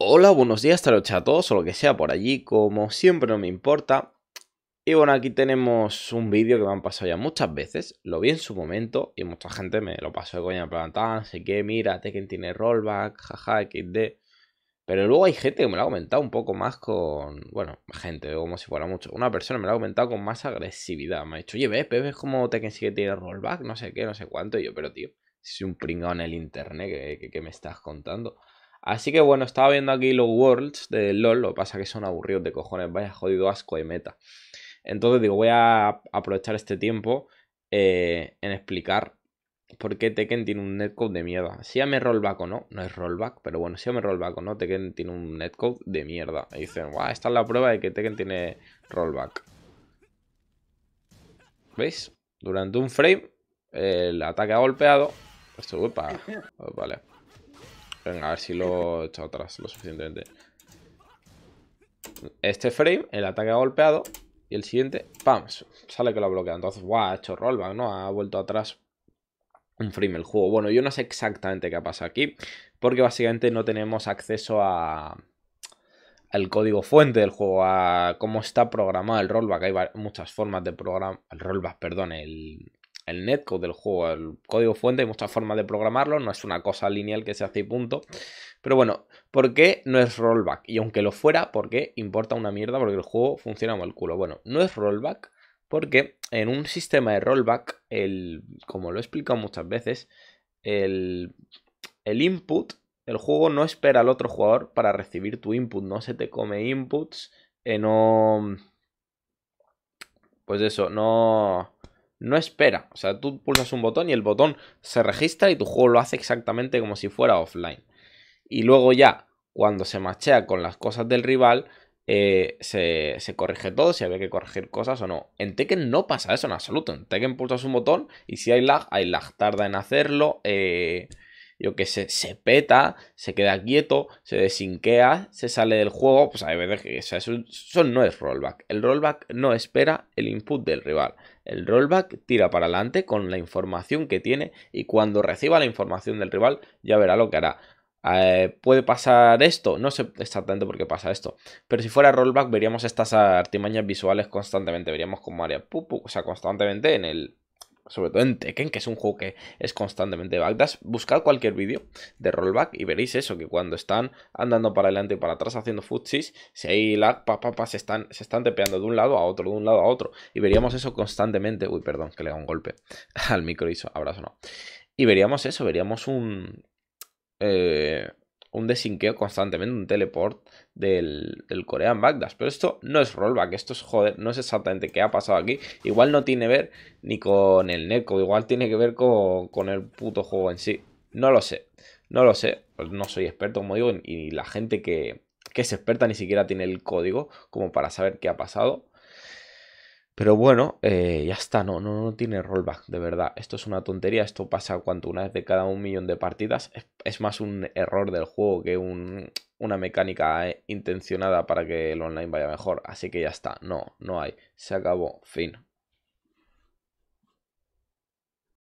Hola, buenos días, tardes a todos o lo que sea por allí, como siempre no me importa. Y bueno, aquí tenemos un vídeo que me han pasado ya muchas veces, lo vi en su momento y mucha gente me lo pasó de coña ah, no sé qué, mira, Tekken este tiene rollback, jaja, de. Pero luego hay gente que me lo ha comentado un poco más con. Bueno, gente, como si fuera mucho. Una persona me lo ha comentado con más agresividad. Me ha dicho, oye, ves, ves cómo Tekken este sí que tiene rollback, no sé qué, no sé cuánto. Y yo, pero tío, soy un pringado en el internet, ¿qué que me estás contando? Así que bueno, estaba viendo aquí los Worlds de LOL, lo que pasa que son aburridos de cojones, vaya jodido asco de meta. Entonces digo, voy a aprovechar este tiempo eh, en explicar por qué Tekken tiene un netcode de mierda. Si ya me rollback o no, no es rollback, pero bueno, si ya me rollback o no, Tekken tiene un netcode de mierda. Y dicen, guau, esta es la prueba de que Tekken tiene rollback. ¿Veis? Durante un frame, el ataque ha golpeado. Esto, upa, vale. Venga, a ver si lo he hecho atrás lo suficientemente. Este frame, el ataque ha golpeado. Y el siguiente, ¡pam! Sale que lo ha bloqueado. Entonces, ¡guau! Ha hecho rollback, ¿no? Ha vuelto atrás un frame el juego. Bueno, yo no sé exactamente qué ha pasado aquí. Porque básicamente no tenemos acceso a al código fuente del juego, a cómo está programado el rollback. Hay muchas formas de programar. El rollback, perdón, el, el netcode del juego, el código fuente, hay muchas formas de programarlo, no es una cosa lineal que se hace y punto. Pero bueno, ¿por qué no es rollback? Y aunque lo fuera, ¿por qué importa una mierda? Porque el juego funciona mal culo. Bueno, no es rollback porque en un sistema de rollback, el, como lo he explicado muchas veces, el, el input, el juego no espera al otro jugador para recibir tu input, no se te come inputs, eh, no... Pues eso, no no espera. O sea, tú pulsas un botón y el botón se registra y tu juego lo hace exactamente como si fuera offline. Y luego ya, cuando se machea con las cosas del rival, eh, se, se, corrige todo, si había que corregir cosas o no. En Tekken no pasa eso en absoluto. En Tekken pulsas un botón y si hay lag, hay lag. Tarda en hacerlo. Eh, yo que se peta, se queda quieto, se desinquea, se sale del juego, pues hay veces eso, no es rollback. El rollback no espera el input del rival. El rollback tira para adelante con la información que tiene y cuando reciba la información del rival ya verá lo que hará. Eh, ¿Puede pasar esto? No sé exactamente por qué pasa esto. Pero si fuera rollback veríamos estas artimañas visuales constantemente. Veríamos como área, o sea, constantemente en el, sobre todo en Tekken, que es un juego que es constantemente backdash, buscad cualquier vídeo de rollback y veréis eso, que cuando están andando para adelante y para atrás haciendo futsis, si hay lag, se están, se están tepeando de un lado a otro, de un lado a otro, y veríamos eso constantemente, uy, perdón, que le da un golpe al micro y abrazo no, y veríamos eso, veríamos un... Eh, un desinqueo constantemente, un teleport del, del Korean Backdash. Pero esto no es rollback, esto es joder, no es exactamente qué ha pasado aquí. Igual no tiene ver ni con el neco igual tiene que ver con, el puto juego en sí. No lo sé, no lo sé, pues no soy experto, como digo, y la gente que, que es experta ni siquiera tiene el código como para saber qué ha pasado. Pero bueno, eh, ya está, no, no, no, tiene rollback, de verdad. Esto es una tontería, esto pasa cuanto una vez de cada un millón de partidas. Es, más un error del juego que una mecánica eh, intencionada para que el online vaya mejor. Así que ya está, no, no hay. Se acabó, fin.